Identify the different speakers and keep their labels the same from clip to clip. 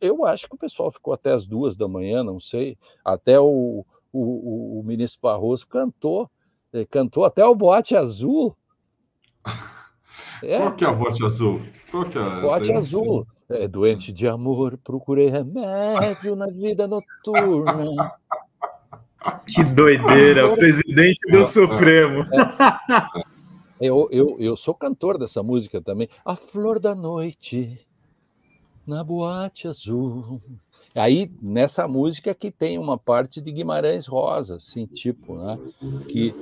Speaker 1: eu acho que o pessoal ficou até as duas da manhã, não sei. Até o, o, o ministro Barroso cantou, eh, cantou até o boate azul. É. Qual que é a boate azul? Qual que é boate azul. É, doente de amor, procurei remédio na vida noturna. Que doideira, presidente do Supremo. É. Eu, eu, eu sou cantor dessa música também. A Flor da Noite na boate azul. Aí nessa música que tem uma parte de Guimarães Rosa, assim, tipo, né? Que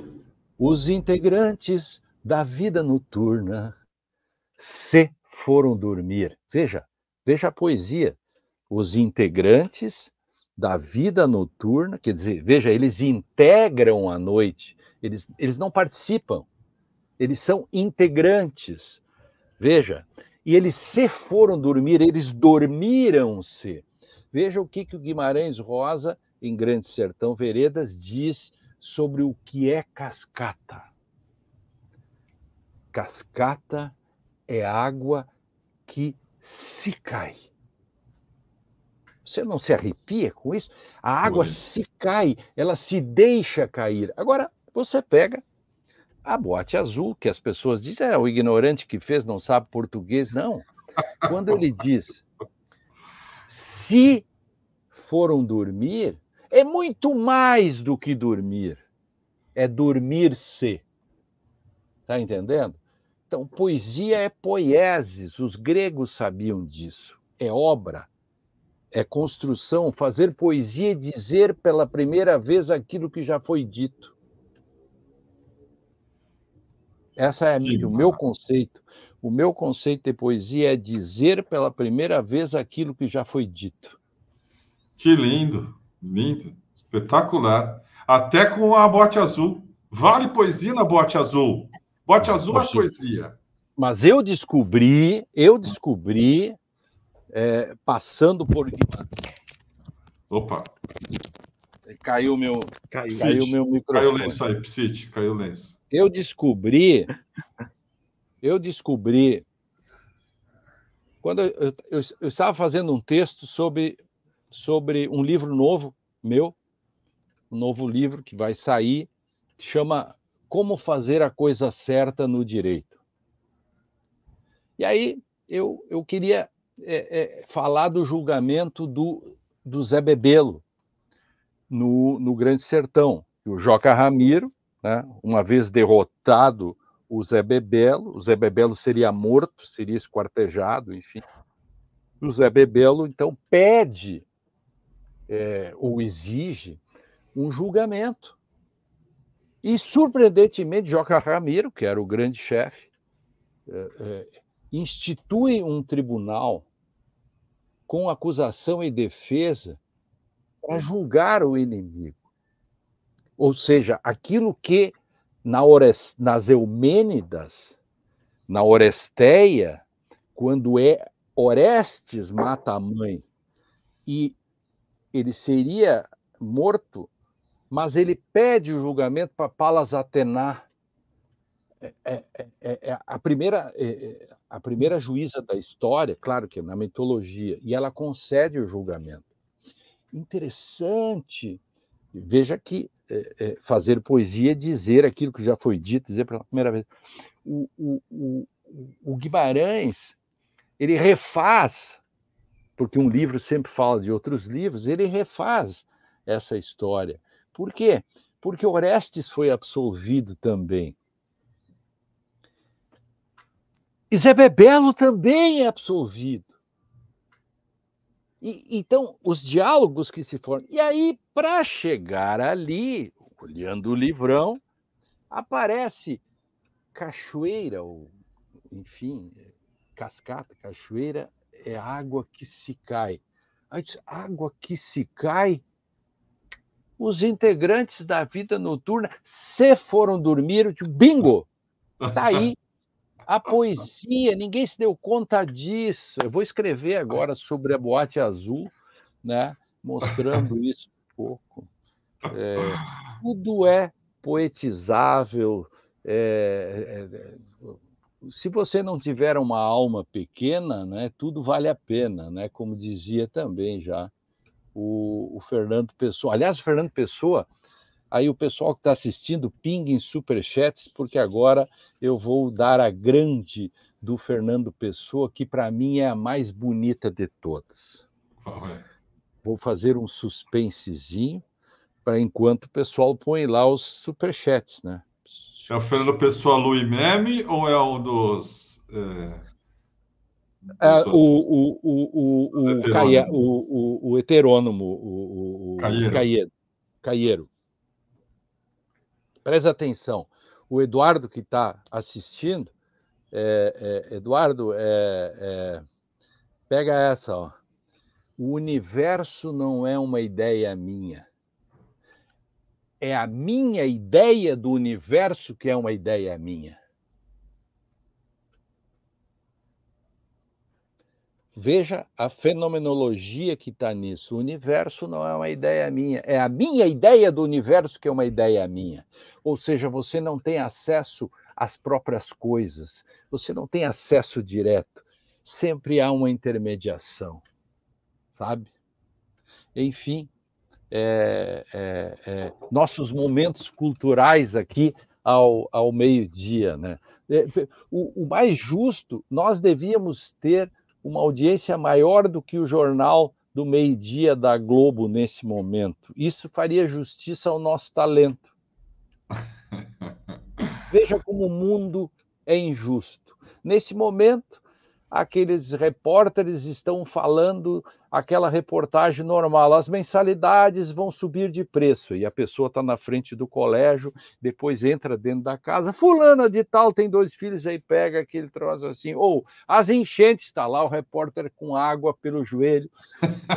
Speaker 1: os integrantes da vida noturna se foram dormir. Veja, veja a poesia. Os integrantes da vida noturna, quer dizer, veja, eles integram a noite, eles, eles não participam, eles são integrantes. Veja, e eles se foram dormir, eles dormiram-se. Veja o que, que o Guimarães Rosa, em Grande Sertão Veredas, diz sobre o que é cascata. Cascata é água que se cai. Você não se arrepia com isso? A água se cai, ela se deixa cair. Agora, você pega a ah, boate azul, que as pessoas dizem, é o ignorante que fez, não sabe português. Não. Quando ele diz, se foram dormir, é muito mais do que dormir. É dormir-se. Está entendendo? Então, poesia é poieses, os gregos sabiam disso. É obra, é construção. Fazer poesia é dizer pela primeira vez aquilo que já foi dito. Essa é que o meu conceito. O meu conceito de poesia é dizer pela primeira vez aquilo que já foi dito. Que lindo, lindo, espetacular. Até com a bote azul. Vale poesia na bote azul. Bote azul é poesia. Mas eu descobri, eu descobri, é, passando por Opa! Caiu o meu, caiu, caiu meu microfone. Caiu o lenço aí, Psite, caiu o lenço. Eu descobri, eu descobri, quando eu, eu, eu, eu estava fazendo um texto sobre, sobre um livro novo meu, um novo livro que vai sair, que chama Como Fazer a Coisa Certa no Direito. E aí eu, eu queria é, é, falar do julgamento do, do Zé Bebelo, no, no Grande Sertão. o Joca Ramiro, né, uma vez derrotado o Zé Bebelo, o Zé Bebelo seria morto, seria esquartejado, enfim. O Zé Bebelo, então, pede é, ou exige um julgamento. E, surpreendentemente, Joca Ramiro, que era o grande chefe, é, é, institui um tribunal com acusação e defesa para é. julgar o inimigo. Ou seja, aquilo que na Ores, nas Eumênidas, na Oresteia, quando é Orestes mata a mãe e ele seria morto, mas ele pede o julgamento para Palas Atená. É é, é, é, é, a, primeira, a primeira juíza da história, claro que é na mitologia, e ela concede o julgamento interessante. Veja que é, é, fazer poesia é dizer aquilo que já foi dito, dizer pela primeira vez. O, o, o, o Guimarães, ele refaz, porque um livro sempre fala de outros livros, ele refaz essa história. Por quê? Porque Orestes foi absolvido também. E Zé Bebelo também é absolvido. E, então, os diálogos que se formam. E aí, para chegar ali, olhando o livrão, aparece cachoeira, ou enfim, cascata, cachoeira é água que se cai. Antes, água que se cai, os integrantes da vida noturna, se foram dormir, eu digo, bingo! Está aí a poesia, ninguém se deu conta disso. Eu vou escrever agora sobre a Boate Azul, né? mostrando isso um pouco. É, tudo é poetizável. É, é, é, se você não tiver uma alma pequena, né, tudo vale a pena, né? como dizia também já o, o Fernando Pessoa. Aliás, o Fernando Pessoa Aí o pessoal que está assistindo, em superchats, porque agora eu vou dar a grande do Fernando Pessoa, que para mim é a mais bonita de todas. É? Vou fazer um suspensezinho para enquanto o pessoal põe lá os superchats, né? É o Fernando Pessoa Lui Meme ou é um dos. É... É, o, o, o, o, o, heterônomo, o, o, o, o, o o Caieiro. Caieiro preste atenção, o Eduardo que está assistindo, é, é, Eduardo, é, é, pega essa, ó. O universo não é uma ideia minha. É a minha ideia do universo que é uma ideia minha. Veja a fenomenologia que está nisso. O universo não é uma ideia minha, é a minha ideia do universo que é uma ideia minha. Ou seja, você não tem acesso às próprias coisas, você não tem acesso direto. Sempre há uma intermediação, sabe? Enfim, é, é, é, nossos momentos culturais aqui ao, ao meio-dia. Né? É, o, o mais justo, nós devíamos ter uma audiência maior do que o jornal do meio-dia da Globo nesse momento. Isso faria justiça ao nosso talento. Veja como o mundo é injusto. Nesse momento, aqueles repórteres estão falando aquela reportagem normal. As mensalidades vão subir de preço. E a pessoa está na frente do colégio, depois entra dentro da casa. Fulana de tal tem dois filhos, aí pega aquele troço assim. Ou as enchentes, está lá o repórter com água pelo joelho.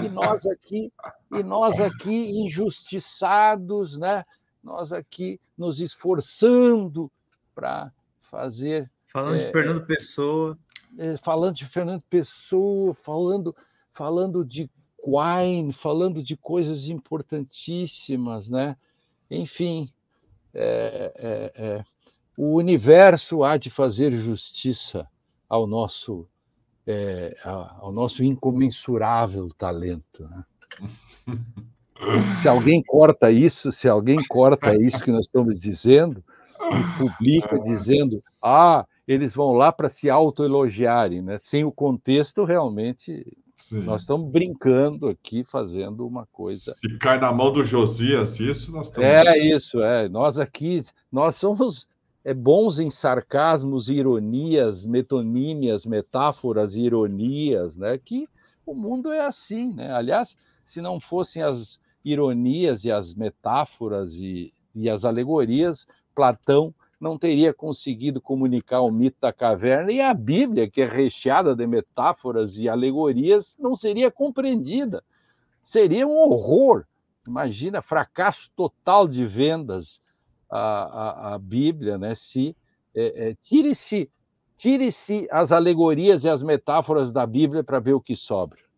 Speaker 1: E nós aqui, e nós aqui injustiçados, né? Nós aqui nos esforçando para fazer. Falando é, de Fernando é, Pessoa. É, falando de Fernando Pessoa, falando, falando de Quine, falando de coisas importantíssimas, né? Enfim, é, é, é, o universo há de fazer justiça ao nosso é, ao nosso incomensurável talento. Né? se alguém corta isso, se alguém corta isso que nós estamos dizendo, e publica dizendo, ah, eles vão lá para se autoelogiarem, né? Sem o contexto, realmente, Sim. nós estamos brincando aqui, fazendo uma coisa. Se cai na mão do Josias isso, nós estamos... É isso, é. Nós aqui, nós somos é bons em sarcasmos, ironias, metonímias, metáforas, ironias, né? Que o mundo é assim, né? Aliás, se não fossem as ironias e as metáforas e, e as alegorias, Platão não teria conseguido comunicar o mito da caverna e a Bíblia, que é recheada de metáforas e alegorias, não seria compreendida. Seria um horror. Imagina, fracasso total de vendas a, a, a Bíblia, né? Se é, é, tire-se tire-se as alegorias e as metáforas da Bíblia para ver o que sobra.